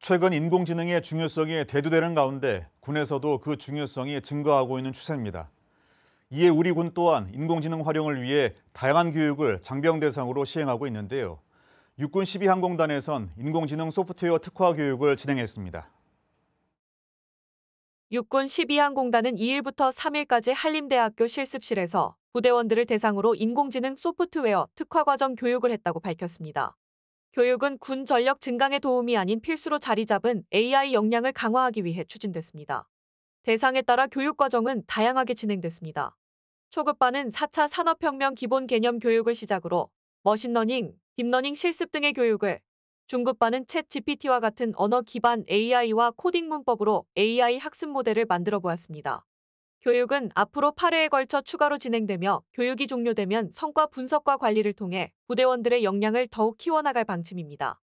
최근 인공지능의 중요성이 대두되는 가운데 군에서도 그 중요성이 증가하고 있는 추세입니다. 이에 우리 군 또한 인공지능 활용을 위해 다양한 교육을 장병 대상으로 시행하고 있는데요. 육군 12항공단에선 인공지능 소프트웨어 특화 교육을 진행했습니다. 육군 12항공단은 2일부터 3일까지 한림대학교 실습실에서 부대원들을 대상으로 인공지능 소프트웨어 특화 과정 교육을 했다고 밝혔습니다. 교육은 군 전력 증강의 도움이 아닌 필수로 자리 잡은 AI 역량을 강화하기 위해 추진됐습니다. 대상에 따라 교육 과정은 다양하게 진행됐습니다. 초급반은 4차 산업혁명 기본 개념 교육을 시작으로 머신러닝, 딥러닝 실습 등의 교육을 중급반은 챗 GPT와 같은 언어 기반 AI와 코딩 문법으로 AI 학습 모델을 만들어 보았습니다. 교육은 앞으로 8회에 걸쳐 추가로 진행되며 교육이 종료되면 성과 분석과 관리를 통해 부대원들의 역량을 더욱 키워나갈 방침입니다.